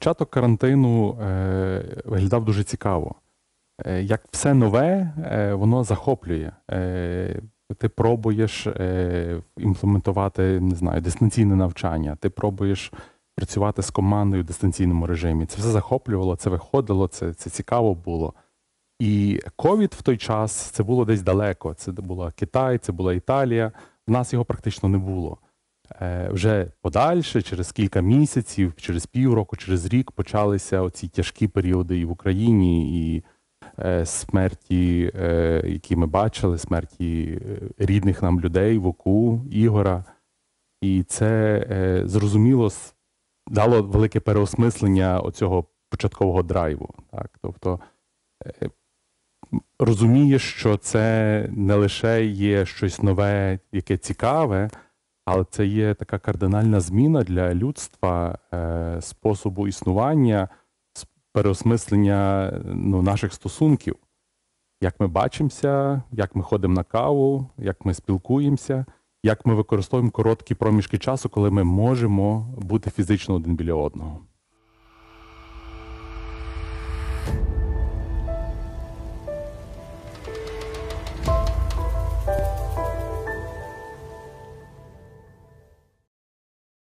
початок карантину е, виглядав дуже цікаво. Е, як все нове, е, воно захоплює. Е, ти пробуєш е, імплементувати не знаю, дистанційне навчання, ти пробуєш працювати з командою в дистанційному режимі. Це все захоплювало, це виходило, це, це цікаво було. І ковід в той час це було десь далеко. Це була Китай, це була Італія. В нас його практично не було. Е, вже подальше, через кілька місяців, через півроку, через рік почалися оці тяжкі періоди і в Україні, і е, смерті, е, які ми бачили, смерті рідних нам людей, в Оку, Ігора. І це зрозуміло дало велике переосмислення оцього початкового драйву. Так? Тобто розумієш, що це не лише є щось нове, яке цікаве. Але це є така кардинальна зміна для людства, е, способу існування, переосмислення ну, наших стосунків. Як ми бачимося, як ми ходимо на каву, як ми спілкуємося, як ми використовуємо короткі проміжки часу, коли ми можемо бути фізично один біля одного.